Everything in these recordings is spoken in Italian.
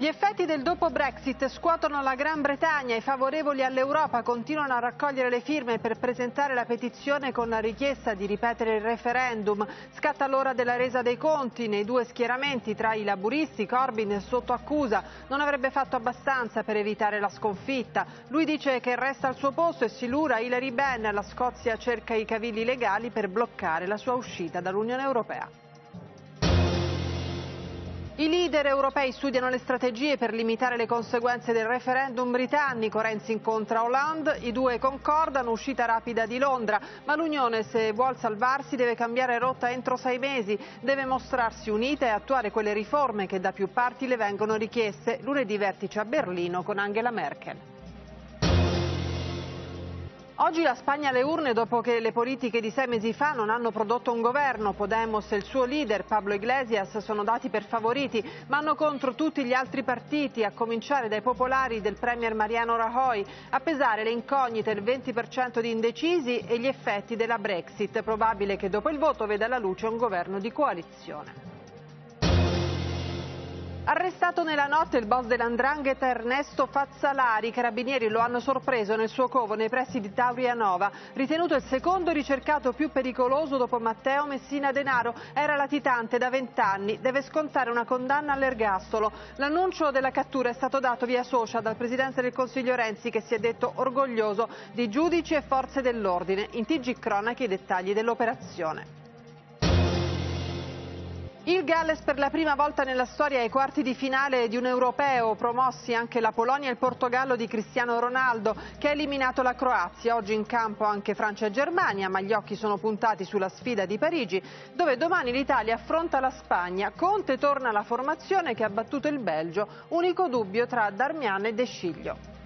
Gli effetti del dopo Brexit scuotono la Gran Bretagna, i favorevoli all'Europa continuano a raccogliere le firme per presentare la petizione con la richiesta di ripetere il referendum. Scatta l'ora della resa dei conti nei due schieramenti tra i laburisti, Corbyn sotto accusa, non avrebbe fatto abbastanza per evitare la sconfitta. Lui dice che resta al suo posto e si lura Hilary Benn, la Scozia cerca i cavilli legali per bloccare la sua uscita dall'Unione Europea. I leader europei studiano le strategie per limitare le conseguenze del referendum britannico. Renzi incontra Hollande, i due concordano uscita rapida di Londra, ma l'Unione se vuol salvarsi deve cambiare rotta entro sei mesi, deve mostrarsi unita e attuare quelle riforme che da più parti le vengono richieste. Lunedì vertice a Berlino con Angela Merkel. Oggi la Spagna alle urne dopo che le politiche di sei mesi fa non hanno prodotto un governo. Podemos e il suo leader Pablo Iglesias sono dati per favoriti, ma hanno contro tutti gli altri partiti, a cominciare dai popolari del premier Mariano Rajoy, a pesare le incognite, il 20% di indecisi e gli effetti della Brexit. Probabile che dopo il voto veda la luce un governo di coalizione. Arrestato nella notte il boss dell'Andrangheta Ernesto Fazzalari, i carabinieri lo hanno sorpreso nel suo covo nei pressi di Taurianova, ritenuto il secondo ricercato più pericoloso dopo Matteo Messina Denaro, era latitante da vent'anni. deve scontare una condanna all'ergastolo. L'annuncio della cattura è stato dato via social dal Presidente del Consiglio Renzi che si è detto orgoglioso di giudici e forze dell'ordine. In TG Cronache i dettagli dell'operazione. Il Galles per la prima volta nella storia ai quarti di finale di un europeo, promossi anche la Polonia e il Portogallo di Cristiano Ronaldo che ha eliminato la Croazia, oggi in campo anche Francia e Germania, ma gli occhi sono puntati sulla sfida di Parigi dove domani l'Italia affronta la Spagna, Conte torna alla formazione che ha battuto il Belgio, unico dubbio tra Darmian e De Sciglio.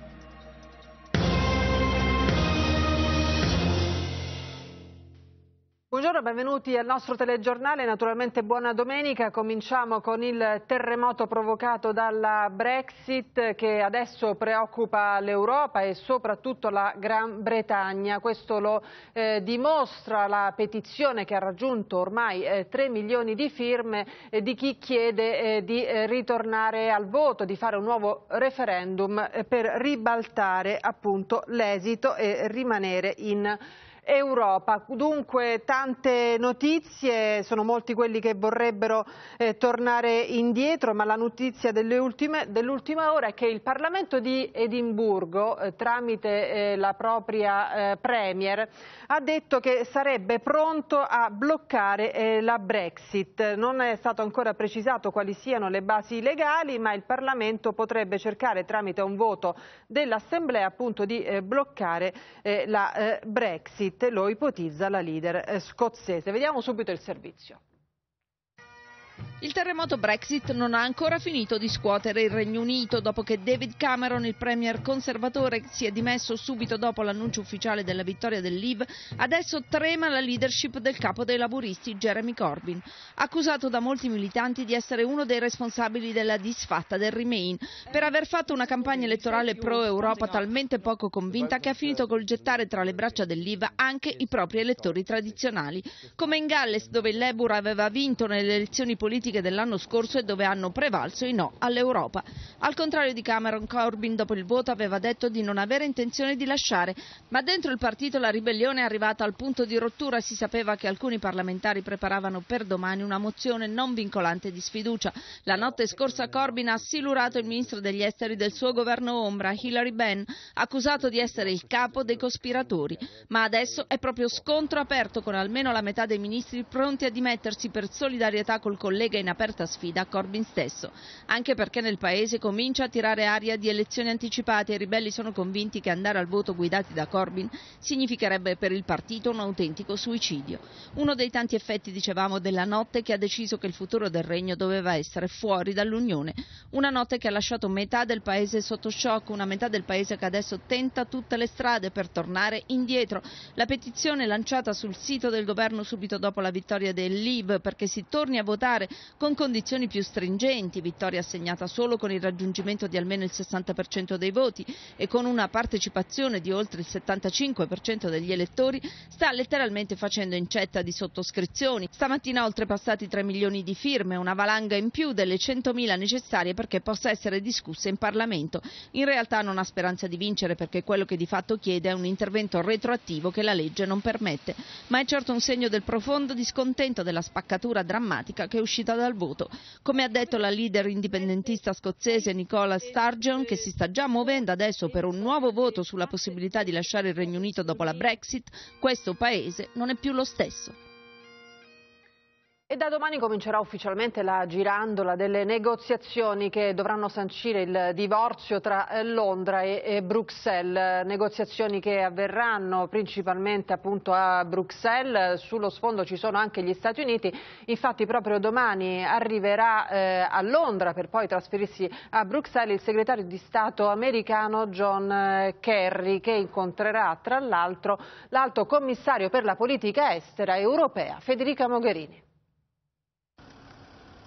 Buongiorno, benvenuti al nostro telegiornale, naturalmente buona domenica. Cominciamo con il terremoto provocato dalla Brexit che adesso preoccupa l'Europa e soprattutto la Gran Bretagna. Questo lo eh, dimostra la petizione che ha raggiunto ormai eh, 3 milioni di firme eh, di chi chiede eh, di eh, ritornare al voto, di fare un nuovo referendum eh, per ribaltare l'esito e rimanere in Europa. Europa. Dunque tante notizie, sono molti quelli che vorrebbero eh, tornare indietro, ma la notizia dell'ultima dell ora è che il Parlamento di Edimburgo, eh, tramite eh, la propria eh, Premier, ha detto che sarebbe pronto a bloccare eh, la Brexit. Non è stato ancora precisato quali siano le basi legali, ma il Parlamento potrebbe cercare tramite un voto dell'Assemblea appunto di eh, bloccare la Brexit sconfitte, lo ipotizza la leader eh, scozzese. Vediamo subito il servizio. Il terremoto Brexit non ha ancora finito di scuotere il Regno Unito dopo che David Cameron, il premier conservatore, si è dimesso subito dopo l'annuncio ufficiale della vittoria del Leave. Adesso trema la leadership del capo dei laburisti Jeremy Corbyn, accusato da molti militanti di essere uno dei responsabili della disfatta del Remain per aver fatto una campagna elettorale pro-Europa talmente poco convinta che ha finito col gettare tra le braccia del Leave anche i propri elettori tradizionali, come in Galles dove il Labour aveva vinto nelle elezioni politiche politiche dell'anno scorso e dove hanno prevalso i no all'Europa. Al contrario di Cameron, Corbyn dopo il voto aveva detto di non avere intenzione di lasciare, ma dentro il partito la ribellione è arrivata al punto di rottura. Si sapeva che alcuni parlamentari preparavano per domani una mozione non vincolante di sfiducia. La notte scorsa Corbyn ha silurato il ministro degli esteri del suo governo ombra, Hillary Benn, accusato di essere il capo dei cospiratori. Ma adesso è proprio scontro aperto con almeno la metà dei ministri pronti a dimettersi per solidarietà col collega in aperta sfida a Corbyn stesso, anche perché nel paese comincia a tirare aria di elezioni anticipate e i ribelli sono convinti che andare al voto guidati da Corbyn significherebbe per il partito un autentico suicidio. Uno dei tanti effetti, dicevamo, della notte che ha deciso che il futuro del regno doveva essere fuori dall'Unione, una notte che ha lasciato metà del paese sotto shock, una metà del paese che adesso tenta tutte le strade per tornare indietro. La petizione lanciata sul sito del governo subito dopo la vittoria del Leave perché si torni a votare con condizioni più stringenti, vittoria assegnata solo con il raggiungimento di almeno il 60% dei voti e con una partecipazione di oltre il 75% degli elettori, sta letteralmente facendo incetta di sottoscrizioni. Stamattina oltrepassati 3 milioni di firme, una valanga in più delle 100.000 necessarie perché possa essere discussa in Parlamento. In realtà non ha speranza di vincere perché quello che di fatto chiede è un intervento retroattivo che la legge non permette, ma è certo un segno del profondo discontento della spaccatura drammatica che è uscita esclusa dal voto. Come ha detto la leader indipendentista scozzese Nicola Sturgeon, che si sta già muovendo adesso per un nuovo voto sulla possibilità di lasciare il Regno Unito dopo la Brexit, questo paese non è più lo stesso. E da domani comincerà ufficialmente la girandola delle negoziazioni che dovranno sancire il divorzio tra eh, Londra e Bruxelles, negoziazioni che avverranno principalmente appunto a Bruxelles, sullo sfondo ci sono anche gli Stati Uniti, infatti proprio domani arriverà eh, a Londra per poi trasferirsi a Bruxelles il segretario di Stato americano John eh, Kerry che incontrerà tra l'altro l'alto commissario per la politica estera europea Federica Mogherini.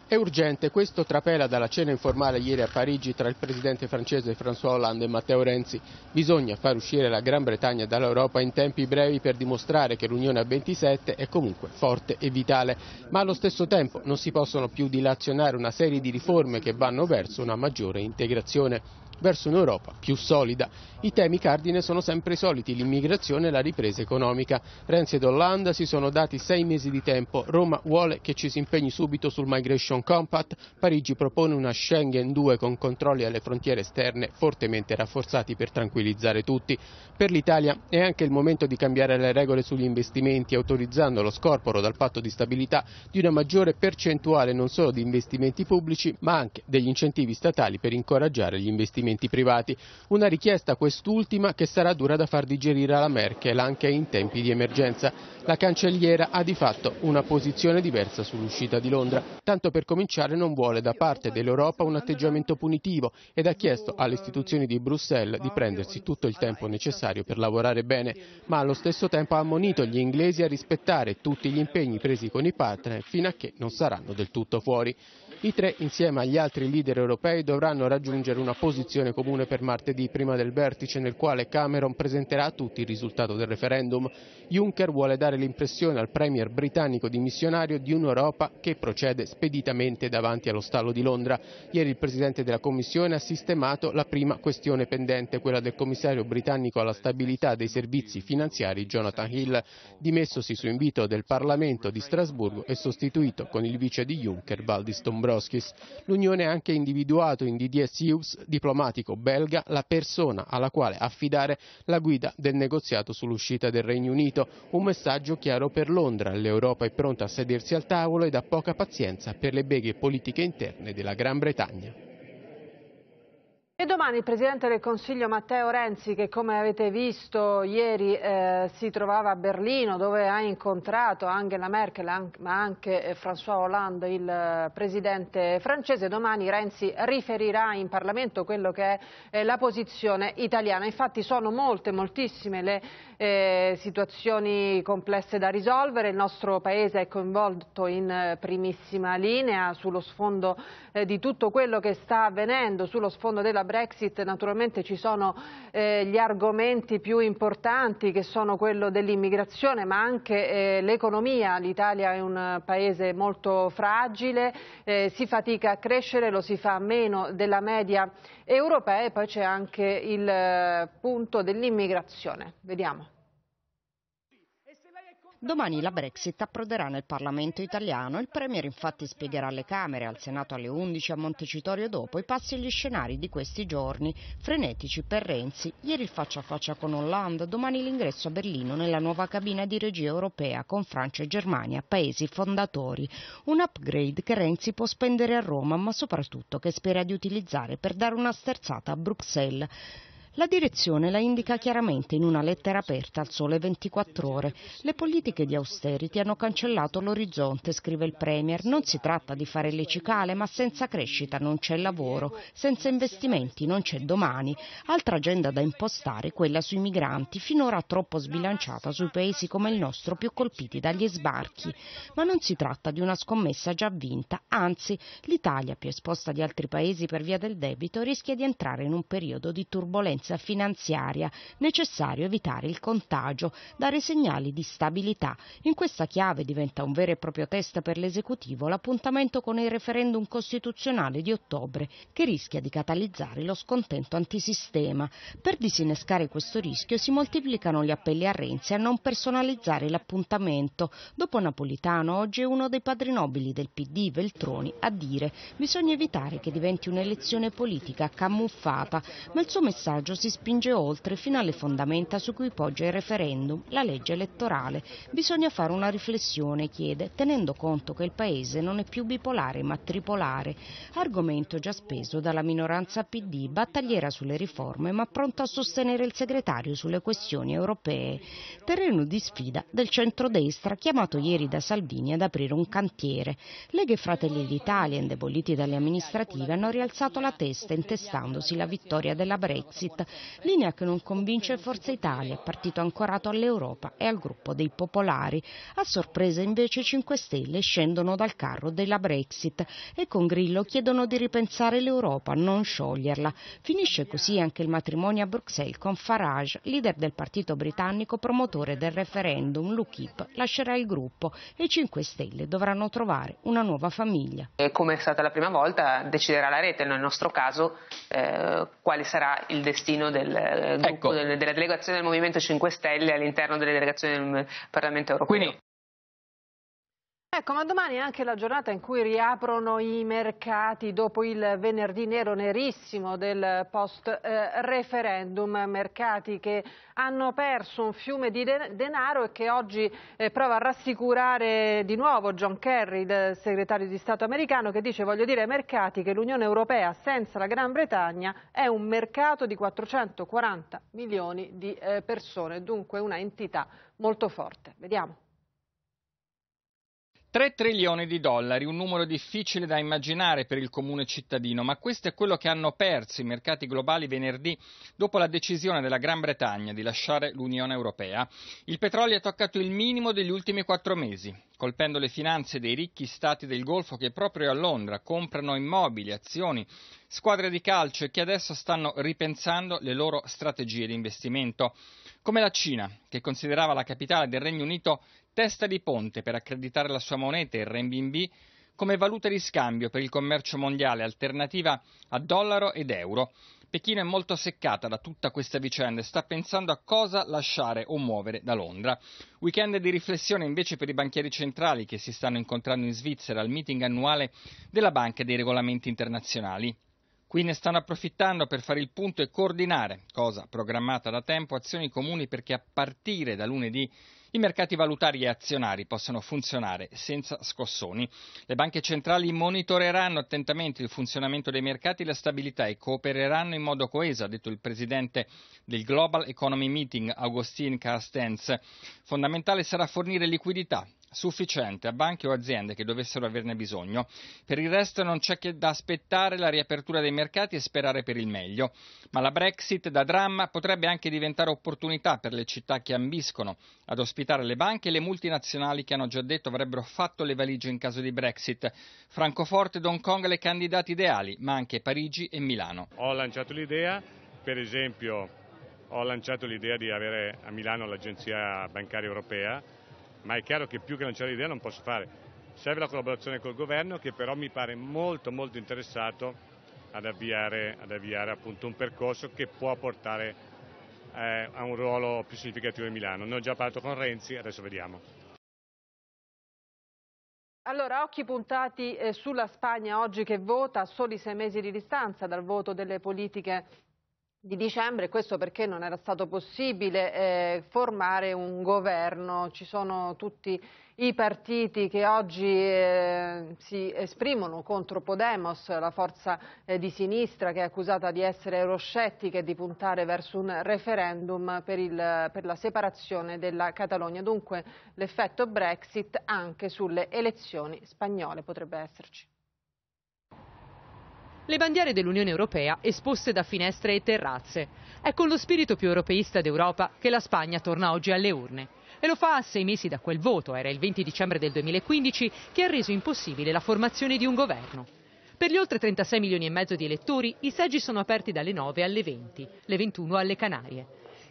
È urgente, questo trapela dalla cena informale ieri a Parigi tra il presidente francese François Hollande e Matteo Renzi. Bisogna far uscire la Gran Bretagna dall'Europa in tempi brevi per dimostrare che l'Unione a 27 è comunque forte e vitale, ma allo stesso tempo non si possono più dilazionare una serie di riforme che vanno verso una maggiore integrazione verso un'Europa più solida. I temi cardine sono sempre i soliti, l'immigrazione e la ripresa economica. Renzi ed Hollande si sono dati sei mesi di tempo, Roma vuole che ci si impegni subito sul Migration Compact, Parigi propone una Schengen 2 con controlli alle frontiere esterne fortemente rafforzati per tranquillizzare tutti. Per l'Italia è anche il momento di cambiare le regole sugli investimenti, autorizzando lo scorporo dal patto di stabilità di una maggiore percentuale non solo di investimenti pubblici, ma anche degli incentivi statali per incoraggiare gli investimenti investimenti privati. Una richiesta quest'ultima che sarà dura da far digerire alla Merkel anche in tempi di emergenza. La cancelliera ha di fatto una posizione diversa sull'uscita di Londra. Tanto per cominciare non vuole da parte dell'Europa un atteggiamento punitivo ed ha chiesto alle istituzioni di Bruxelles di prendersi tutto il tempo necessario per lavorare bene, ma allo stesso tempo ha ammonito gli inglesi a rispettare tutti gli impegni presi con i partner fino a che non saranno del tutto fuori. I tre, insieme agli altri leader europei, dovranno raggiungere una posizione posizione comune per martedì prima del vertice nel quale Cameron presenterà a tutti il risultato del referendum. Juncker vuole dare l'impressione al premier britannico dimissionario di un'Europa che procede speditamente davanti allo stallo di Londra. Ieri il presidente della Commissione ha sistemato la prima questione pendente, quella del commissario britannico alla stabilità dei servizi finanziari Jonathan Hill, dimessosi su invito del Parlamento di Strasburgo e sostituito con il vice di Juncker Valdis Dombrovskis. L'Unione ha anche individuato in DDS Hughes diplomatico diplomatico belga la persona alla quale affidare la guida del negoziato sull'uscita del Regno Unito. Un messaggio chiaro per Londra. L'Europa è pronta a sedersi al tavolo ed ha poca pazienza per le beghe politiche interne della Gran Bretagna. E domani il Presidente del Consiglio Matteo Renzi, che come avete visto ieri eh, si trovava a Berlino dove ha incontrato Angela Merkel ma anche eh, François Hollande, il eh, Presidente francese, domani Renzi riferirà in Parlamento quello che è eh, la posizione italiana. Infatti sono molte, moltissime le eh, situazioni complesse da risolvere, il nostro Paese è coinvolto in eh, primissima linea sullo sfondo di tutto quello che sta avvenendo, sullo sfondo della Brexit naturalmente ci sono eh, gli argomenti più importanti che sono quello dell'immigrazione ma anche eh, l'economia. L'Italia è un paese molto fragile, eh, si fatica a crescere, lo si fa meno della media europea e poi c'è anche il eh, punto dell'immigrazione. Vediamo. Domani la Brexit approderà nel Parlamento italiano, il Premier infatti spiegherà alle Camere, al Senato alle 11 a Montecitorio dopo i passi e gli scenari di questi giorni, frenetici per Renzi, ieri il faccia a faccia con Hollande, domani l'ingresso a Berlino nella nuova cabina di regia europea con Francia e Germania, paesi fondatori, un upgrade che Renzi può spendere a Roma ma soprattutto che spera di utilizzare per dare una sterzata a Bruxelles. La direzione la indica chiaramente in una lettera aperta al sole 24 ore. Le politiche di austerity hanno cancellato l'orizzonte, scrive il Premier. Non si tratta di fare le cicale, ma senza crescita non c'è lavoro, senza investimenti non c'è domani. Altra agenda da impostare, quella sui migranti, finora troppo sbilanciata sui paesi come il nostro più colpiti dagli sbarchi. Ma non si tratta di una scommessa già vinta, anzi l'Italia, più esposta di altri paesi per via del debito, rischia di entrare in un periodo di turbolenza trasparenza finanziaria, necessario evitare il contagio, dare segnali di stabilità. In questa chiave diventa un vero e proprio test per l'esecutivo l'appuntamento con il referendum costituzionale di ottobre, che rischia di catalizzare lo scontento antisistema. Per disinnescare questo rischio si moltiplicano gli appelli a Renzi a non personalizzare l'appuntamento. Dopo Napolitano, oggi è uno dei padri nobili del PD, Veltroni, a dire bisogna evitare che diventi un'elezione politica camuffata, ma il suo messaggio si spinge oltre fino alle fondamenta su cui poggia il referendum, la legge elettorale. Bisogna fare una riflessione, chiede, tenendo conto che il Paese non è più bipolare ma tripolare, argomento già speso dalla minoranza PD, battagliera sulle riforme ma pronta a sostenere il segretario sulle questioni europee. Terreno di sfida del centrodestra chiamato ieri da Salvini ad aprire un cantiere. Leghe Fratelli d'Italia, indeboliti dalle amministrative, hanno rialzato la testa intestandosi la vittoria della Brexit linea che non convince Forza Italia, partito ancorato all'Europa e al gruppo dei popolari. A sorpresa invece 5 Stelle scendono dal carro della Brexit e con Grillo chiedono di ripensare l'Europa, non scioglierla. Finisce così anche il matrimonio a Bruxelles con Farage, leader del partito britannico promotore del referendum, l'UKIP lascerà il gruppo e i 5 Stelle dovranno trovare una nuova famiglia. E come è stata la prima volta deciderà la rete, nel nostro caso, eh, quale sarà il destino destino del, gruppo eh, ecco. delle, della delegazione del Movimento 5 Stelle all'interno delle delegazioni del eh, Parlamento europeo. Quindi Ecco, ma domani è anche la giornata in cui riaprono i mercati dopo il venerdì nero nerissimo del post-referendum. Eh, mercati che hanno perso un fiume di denaro e che oggi eh, prova a rassicurare di nuovo John Kerry, il segretario di Stato americano, che dice, voglio dire ai mercati che l'Unione Europea senza la Gran Bretagna è un mercato di 440 milioni di eh, persone, dunque una entità molto forte. Vediamo. 3 trilioni di dollari, un numero difficile da immaginare per il comune cittadino, ma questo è quello che hanno perso i mercati globali venerdì dopo la decisione della Gran Bretagna di lasciare l'Unione Europea. Il petrolio ha toccato il minimo degli ultimi quattro mesi colpendo le finanze dei ricchi stati del Golfo che proprio a Londra comprano immobili, azioni, squadre di calcio e che adesso stanno ripensando le loro strategie di investimento, come la Cina, che considerava la capitale del Regno Unito testa di ponte per accreditare la sua moneta, il renminbi, come valuta di scambio per il commercio mondiale alternativa a dollaro ed euro Pechino è molto seccata da tutta questa vicenda e sta pensando a cosa lasciare o muovere da Londra. Weekend di riflessione invece per i banchieri centrali che si stanno incontrando in Svizzera al meeting annuale della Banca dei Regolamenti Internazionali. Qui ne stanno approfittando per fare il punto e coordinare, cosa programmata da tempo, azioni comuni perché a partire da lunedì i mercati valutari e azionari possono funzionare senza scossoni. Le banche centrali monitoreranno attentamente il funzionamento dei mercati e la stabilità e coopereranno in modo coeso, ha detto il presidente del Global Economy Meeting, Augustin Carstens. Fondamentale sarà fornire liquidità sufficiente a banche o aziende che dovessero averne bisogno. Per il resto non c'è che da aspettare la riapertura dei mercati e sperare per il meglio, ma la Brexit da dramma potrebbe anche diventare opportunità per le città che ambiscono ad ospitare le banche e le multinazionali che hanno già detto avrebbero fatto le valigie in caso di Brexit. Francoforte e Hong Kong le candidate ideali, ma anche Parigi e Milano. Ho lanciato l'idea, per esempio, ho lanciato l'idea di avere a Milano l'agenzia bancaria europea ma è chiaro che più che lanciare l'idea non posso fare. Serve la collaborazione col governo che però mi pare molto molto interessato ad avviare, ad avviare un percorso che può portare eh, a un ruolo più significativo in Milano. Ne ho già parlato con Renzi, adesso vediamo. Allora, occhi puntati eh, sulla Spagna oggi che vota a soli sei mesi di distanza dal voto delle politiche di dicembre, questo perché non era stato possibile eh, formare un governo, ci sono tutti i partiti che oggi eh, si esprimono contro Podemos, la forza eh, di sinistra che è accusata di essere euroscettica e di puntare verso un referendum per, il, per la separazione della Catalogna, dunque l'effetto Brexit anche sulle elezioni spagnole potrebbe esserci le bandiere dell'Unione Europea esposte da finestre e terrazze. È con lo spirito più europeista d'Europa che la Spagna torna oggi alle urne. E lo fa a sei mesi da quel voto, era il 20 dicembre del 2015, che ha reso impossibile la formazione di un governo. Per gli oltre 36 milioni e mezzo di elettori i seggi sono aperti dalle 9 alle 20, le 21 alle Canarie.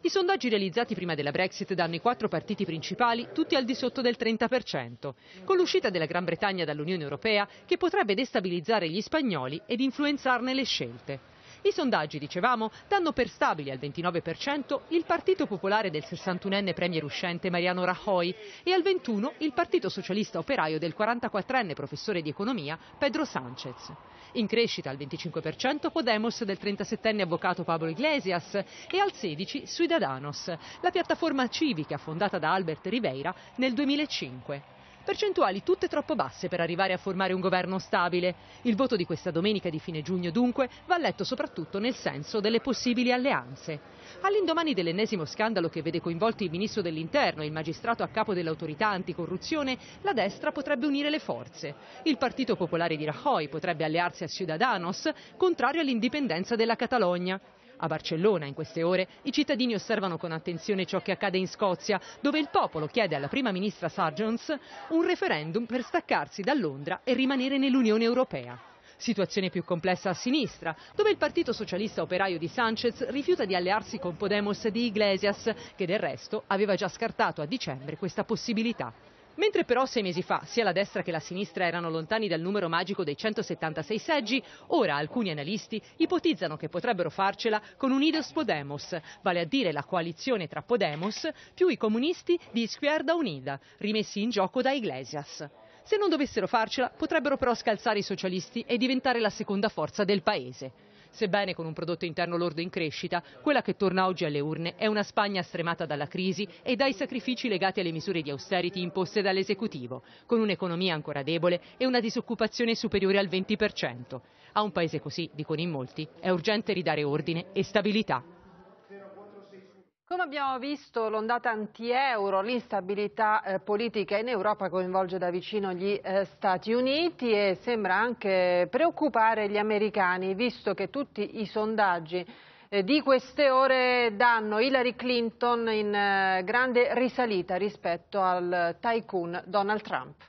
I sondaggi realizzati prima della Brexit danno i quattro partiti principali tutti al di sotto del 30%, con l'uscita della Gran Bretagna dall'Unione Europea che potrebbe destabilizzare gli spagnoli ed influenzarne le scelte. I sondaggi, dicevamo, danno per stabile al 29% il Partito Popolare del 61enne premier uscente Mariano Rajoy e al 21% il Partito Socialista Operaio del 44enne professore di economia Pedro Sanchez. In crescita al 25% Podemos del 37enne avvocato Pablo Iglesias e al 16% Ciudadanos, la piattaforma civica fondata da Albert Rivera nel 2005. Percentuali tutte troppo basse per arrivare a formare un governo stabile. Il voto di questa domenica di fine giugno dunque va letto soprattutto nel senso delle possibili alleanze. All'indomani dell'ennesimo scandalo che vede coinvolti il ministro dell'Interno e il magistrato a capo dell'autorità anticorruzione, la destra potrebbe unire le forze. Il Partito Popolare di Rajoy potrebbe allearsi a Ciudadanos, contrario all'indipendenza della Catalogna. A Barcellona, in queste ore, i cittadini osservano con attenzione ciò che accade in Scozia, dove il popolo chiede alla prima ministra Sargents un referendum per staccarsi da Londra e rimanere nell'Unione Europea. Situazione più complessa a sinistra, dove il Partito Socialista Operaio di Sanchez rifiuta di allearsi con Podemos di Iglesias, che del resto aveva già scartato a dicembre questa possibilità. Mentre però sei mesi fa sia la destra che la sinistra erano lontani dal numero magico dei 176 seggi, ora alcuni analisti ipotizzano che potrebbero farcela con Unidos Podemos, vale a dire la coalizione tra Podemos più i comunisti di Izquierda Unida, rimessi in gioco da Iglesias. Se non dovessero farcela, potrebbero però scalzare i socialisti e diventare la seconda forza del paese. Sebbene con un prodotto interno lordo in crescita, quella che torna oggi alle urne è una Spagna stremata dalla crisi e dai sacrifici legati alle misure di austerity imposte dall'esecutivo, con un'economia ancora debole e una disoccupazione superiore al 20%. A un paese così, dicono in molti, è urgente ridare ordine e stabilità. Come abbiamo visto, l'ondata anti-euro, l'instabilità eh, politica in Europa coinvolge da vicino gli eh, Stati Uniti e sembra anche preoccupare gli americani, visto che tutti i sondaggi eh, di queste ore danno Hillary Clinton in eh, grande risalita rispetto al tycoon Donald Trump.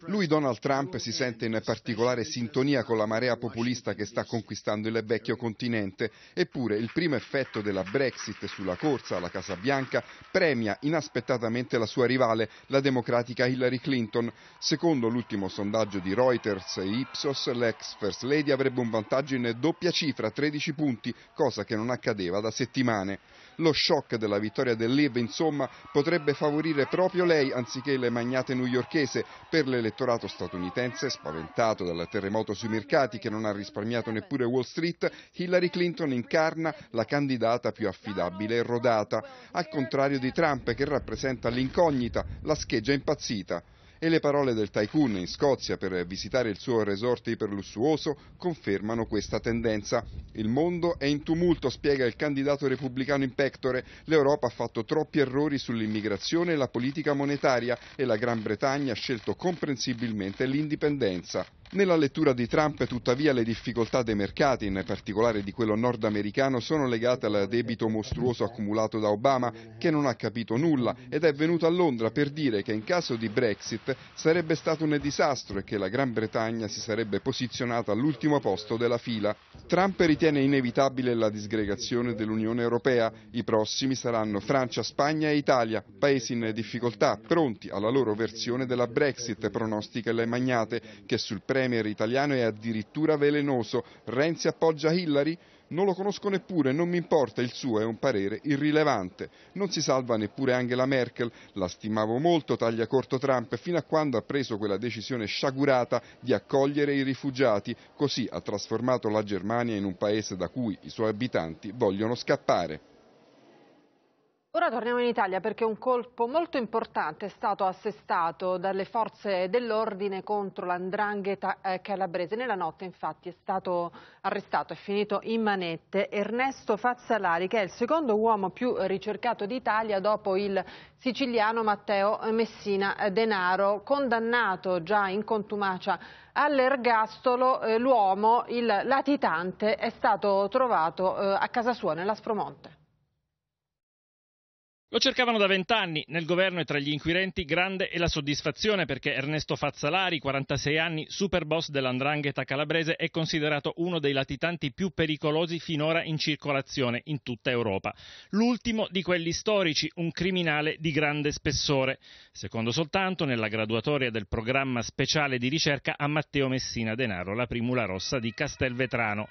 Lui, Donald Trump, si sente in particolare sintonia con la marea populista che sta conquistando il vecchio continente, eppure il primo effetto della Brexit sulla corsa alla Casa Bianca premia inaspettatamente la sua rivale, la democratica Hillary Clinton. Secondo l'ultimo sondaggio di Reuters e Ipsos, l'ex First Lady avrebbe un vantaggio in doppia cifra, 13 punti, cosa che non accadeva da settimane. Lo shock della vittoria del Live, insomma, potrebbe favorire proprio lei anziché le magnate newyorkese inglese, per l'elettorato statunitense, spaventato dal terremoto sui mercati che non ha risparmiato neppure Wall Street, Hillary Clinton incarna la candidata più affidabile e rodata, al contrario di Trump che rappresenta l'incognita, la scheggia impazzita. E le parole del tycoon in Scozia per visitare il suo resort iperlussuoso confermano questa tendenza. Il mondo è in tumulto, spiega il candidato repubblicano in pectore. L'Europa ha fatto troppi errori sull'immigrazione e la politica monetaria e la Gran Bretagna ha scelto comprensibilmente l'indipendenza. Nella lettura di Trump, tuttavia, le difficoltà dei mercati, in particolare di quello nordamericano, sono legate al debito mostruoso accumulato da Obama, che non ha capito nulla ed è venuto a Londra per dire che in caso di Brexit sarebbe stato un disastro e che la Gran Bretagna si sarebbe posizionata all'ultimo posto della fila. Trump ritiene inevitabile la disgregazione dell'Unione Europea. I prossimi saranno Francia, Spagna e Italia, paesi in difficoltà, pronti alla loro versione della Brexit, pronostica le magnate, che sul prezzo premier italiano è addirittura velenoso. Renzi appoggia Hillary? Non lo conosco neppure, non mi importa, il suo è un parere irrilevante. Non si salva neppure Angela Merkel, la stimavo molto, taglia corto Trump, fino a quando ha preso quella decisione sciagurata di accogliere i rifugiati. Così ha trasformato la Germania in un paese da cui i suoi abitanti vogliono scappare. Ora torniamo in Italia perché un colpo molto importante è stato assestato dalle forze dell'ordine contro l'andrangheta eh, calabrese. Nella notte infatti è stato arrestato e finito in manette Ernesto Fazzalari che è il secondo uomo più ricercato d'Italia dopo il siciliano Matteo Messina Denaro, condannato già in contumacia all'ergastolo. Eh, l'uomo, il latitante, è stato trovato eh, a casa sua nella Spromonte. Lo cercavano da vent'anni, nel governo e tra gli inquirenti grande è la soddisfazione perché Ernesto Fazzalari, 46 anni, super boss dell'andrangheta calabrese, è considerato uno dei latitanti più pericolosi finora in circolazione in tutta Europa. L'ultimo di quelli storici, un criminale di grande spessore, secondo soltanto nella graduatoria del programma speciale di ricerca a Matteo Messina Denaro, la primula rossa di Castelvetrano.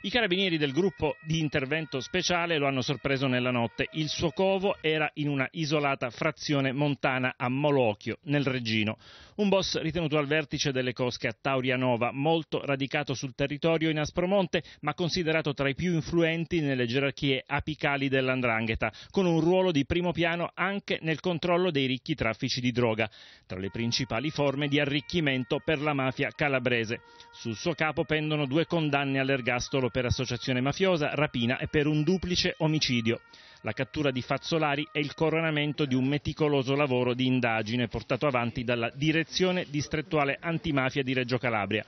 I carabinieri del gruppo di intervento speciale lo hanno sorpreso nella notte. Il suo covo era in una isolata frazione montana a Molochio, nel Regino. Un boss ritenuto al vertice delle cosche a Taurianova, molto radicato sul territorio in Aspromonte, ma considerato tra i più influenti nelle gerarchie apicali dell'Andrangheta, con un ruolo di primo piano anche nel controllo dei ricchi traffici di droga, tra le principali forme di arricchimento per la mafia calabrese. Sul suo capo pendono due condanne all'ergastolo euro per associazione mafiosa, rapina e per un duplice omicidio. La cattura di Fazzolari è il coronamento di un meticoloso lavoro di indagine portato avanti dalla Direzione Distrettuale Antimafia di Reggio Calabria.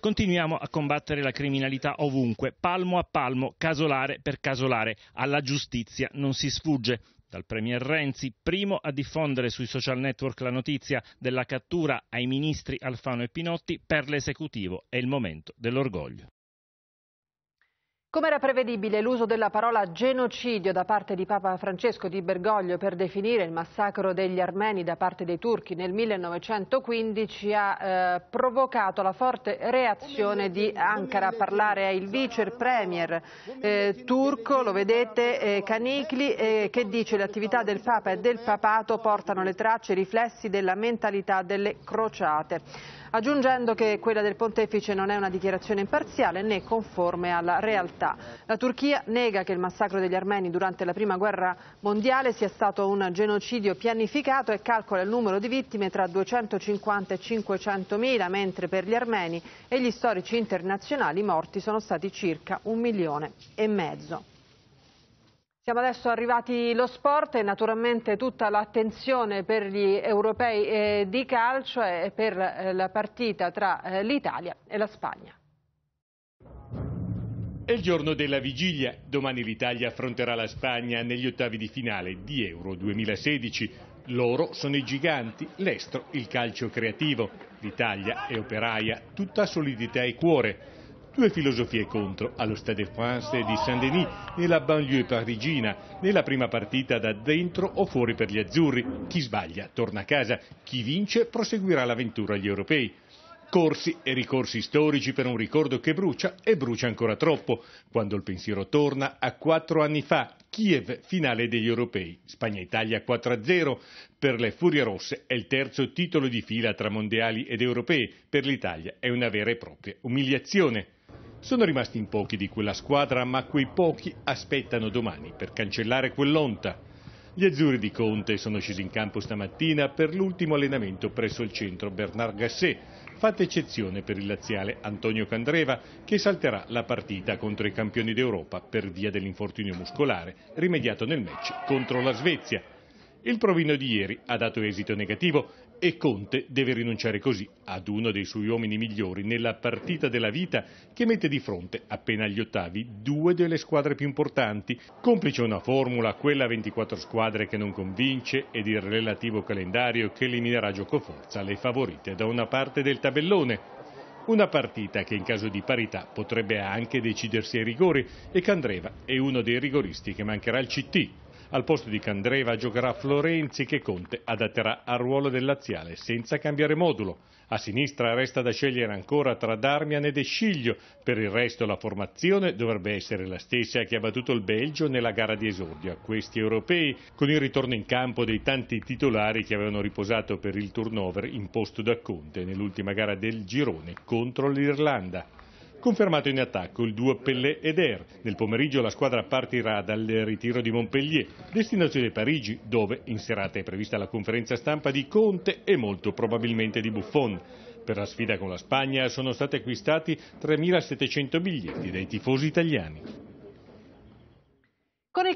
Continuiamo a combattere la criminalità ovunque, palmo a palmo, casolare per casolare. Alla giustizia non si sfugge. Dal Premier Renzi, primo a diffondere sui social network la notizia della cattura ai ministri Alfano e Pinotti, per l'esecutivo è il momento dell'orgoglio. Come era prevedibile, l'uso della parola genocidio da parte di Papa Francesco di Bergoglio per definire il massacro degli armeni da parte dei turchi nel 1915 ha eh, provocato la forte reazione di Ankara. A parlare è il vice premier eh, turco, lo vedete, eh, Canicli, eh, che dice che le attività del Papa e del Papato portano le tracce e i riflessi della mentalità delle crociate aggiungendo che quella del pontefice non è una dichiarazione imparziale né conforme alla realtà. La Turchia nega che il massacro degli armeni durante la prima guerra mondiale sia stato un genocidio pianificato e calcola il numero di vittime tra 250 e 500 mila, mentre per gli armeni e gli storici internazionali i morti sono stati circa un milione e mezzo. Siamo adesso arrivati allo sport e naturalmente tutta l'attenzione per gli europei eh, di calcio e per eh, la partita tra eh, l'Italia e la Spagna. È il giorno della vigilia. Domani l'Italia affronterà la Spagna negli ottavi di finale di Euro 2016. Loro sono i giganti, l'estro il calcio creativo. L'Italia è operaia, tutta solidità e cuore. Due filosofie contro allo Stade France di Saint-Denis, nella banlieue parigina, nella prima partita da dentro o fuori per gli azzurri. Chi sbaglia torna a casa, chi vince proseguirà l'avventura agli europei. Corsi e ricorsi storici per un ricordo che brucia e brucia ancora troppo, quando il pensiero torna a quattro anni fa, Kiev, finale degli europei. Spagna-Italia 4-0 per le Furie Rosse è il terzo titolo di fila tra mondiali ed europei. Per l'Italia è una vera e propria umiliazione. Sono rimasti in pochi di quella squadra, ma quei pochi aspettano domani per cancellare quell'onta. Gli azzurri di Conte sono scesi in campo stamattina per l'ultimo allenamento presso il centro Bernard Gasset, fatta eccezione per il laziale Antonio Candreva che salterà la partita contro i campioni d'Europa per via dell'infortunio muscolare rimediato nel match contro la Svezia. Il provino di ieri ha dato esito negativo e Conte deve rinunciare così ad uno dei suoi uomini migliori nella partita della vita che mette di fronte, appena agli ottavi, due delle squadre più importanti, complice una formula, quella 24 squadre che non convince ed il relativo calendario che eliminerà giocoforza le favorite da una parte del tabellone. Una partita che in caso di parità potrebbe anche decidersi ai rigori e Candreva è uno dei rigoristi che mancherà al CT, al posto di Candreva giocherà Florenzi che Conte adatterà al ruolo del laziale senza cambiare modulo. A sinistra resta da scegliere ancora tra Darmian e De Sciglio. Per il resto la formazione dovrebbe essere la stessa che ha battuto il Belgio nella gara di esordio a questi europei, con il ritorno in campo dei tanti titolari che avevano riposato per il turnover imposto da Conte nell'ultima gara del girone contro l'Irlanda. Confermato in attacco il duo Pellet ed Air. Nel pomeriggio la squadra partirà dal ritiro di Montpellier, destinazione Parigi, dove in serata è prevista la conferenza stampa di Conte e molto probabilmente di Buffon. Per la sfida con la Spagna sono stati acquistati 3.700 biglietti dai tifosi italiani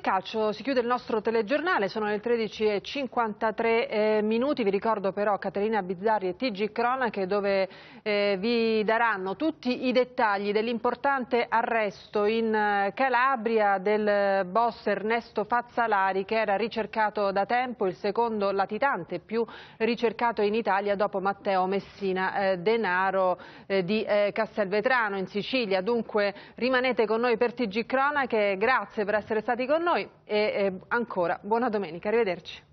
calcio si chiude il nostro telegiornale, sono le 13.53 eh, minuti, vi ricordo però Caterina Bizzarri e TG Cronache dove eh, vi daranno tutti i dettagli dell'importante arresto in eh, Calabria del eh, boss Ernesto Fazzalari che era ricercato da tempo, il secondo latitante più ricercato in Italia dopo Matteo Messina eh, Denaro eh, di Castelvetrano in Sicilia. Dunque rimanete con noi per TG Cronache, grazie per essere stati con noi noi e eh, ancora buona domenica, arrivederci.